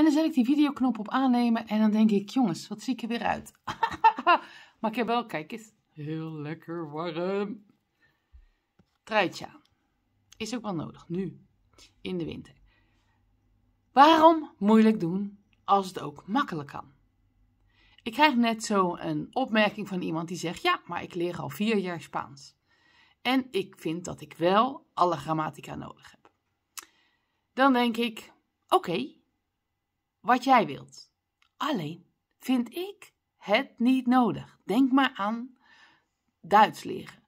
En dan zet ik die videoknop op aannemen en dan denk ik, jongens, wat zie ik er weer uit. maar ik heb wel, kijk eens, heel lekker warm. Truitje aan. Is ook wel nodig, nu, in de winter. Waarom moeilijk doen als het ook makkelijk kan? Ik krijg net zo een opmerking van iemand die zegt, ja, maar ik leer al vier jaar Spaans. En ik vind dat ik wel alle grammatica nodig heb. Dan denk ik, oké, wat jij wilt. Alleen vind ik het niet nodig. Denk maar aan Duits leren.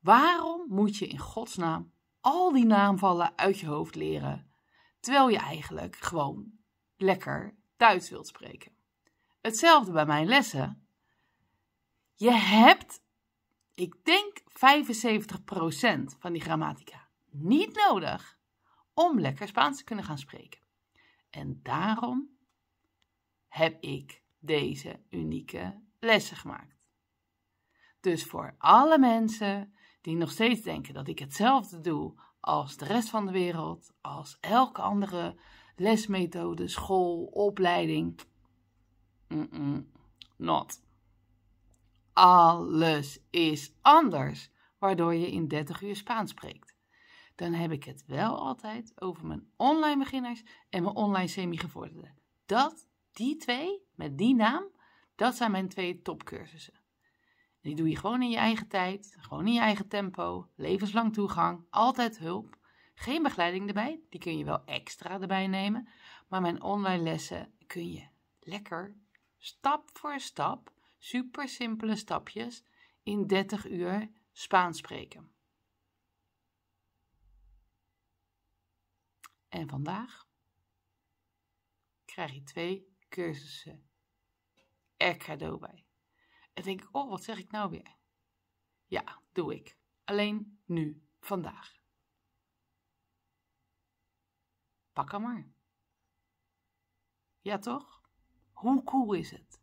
Waarom moet je in godsnaam al die naamvallen uit je hoofd leren, terwijl je eigenlijk gewoon lekker Duits wilt spreken? Hetzelfde bij mijn lessen. Je hebt, ik denk 75% van die grammatica niet nodig om lekker Spaans te kunnen gaan spreken. En daarom heb ik deze unieke lessen gemaakt. Dus voor alle mensen die nog steeds denken dat ik hetzelfde doe als de rest van de wereld, als elke andere lesmethode, school, opleiding. Mm not. Alles is anders, waardoor je in 30 uur Spaans spreekt dan heb ik het wel altijd over mijn online beginners en mijn online semi-gevorderden. Dat, die twee, met die naam, dat zijn mijn twee topcursussen. die doe je gewoon in je eigen tijd, gewoon in je eigen tempo, levenslang toegang, altijd hulp. Geen begeleiding erbij, die kun je wel extra erbij nemen. Maar mijn online lessen kun je lekker, stap voor stap, super simpele stapjes, in 30 uur Spaans spreken. En vandaag krijg je twee cursussen er cadeau bij. En denk ik, oh, wat zeg ik nou weer? Ja, doe ik. Alleen nu, vandaag. Pak hem maar. Ja, toch? Hoe cool is het?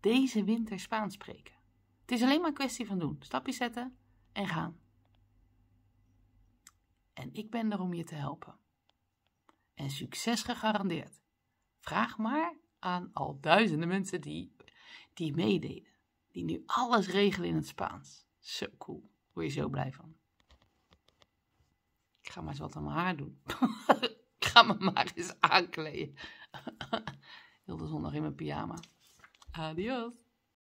Deze winter Spaans spreken. Het is alleen maar een kwestie van doen. Stapje zetten en gaan. En ik ben er om je te helpen en succes gegarandeerd. Vraag maar aan al duizenden mensen die, die meededen, die nu alles regelen in het Spaans. Zo cool, word je zo blij van. Ik ga maar eens wat aan mijn haar doen. ik ga me maar eens aankleden. Heel de zondag in mijn pyjama. Adios.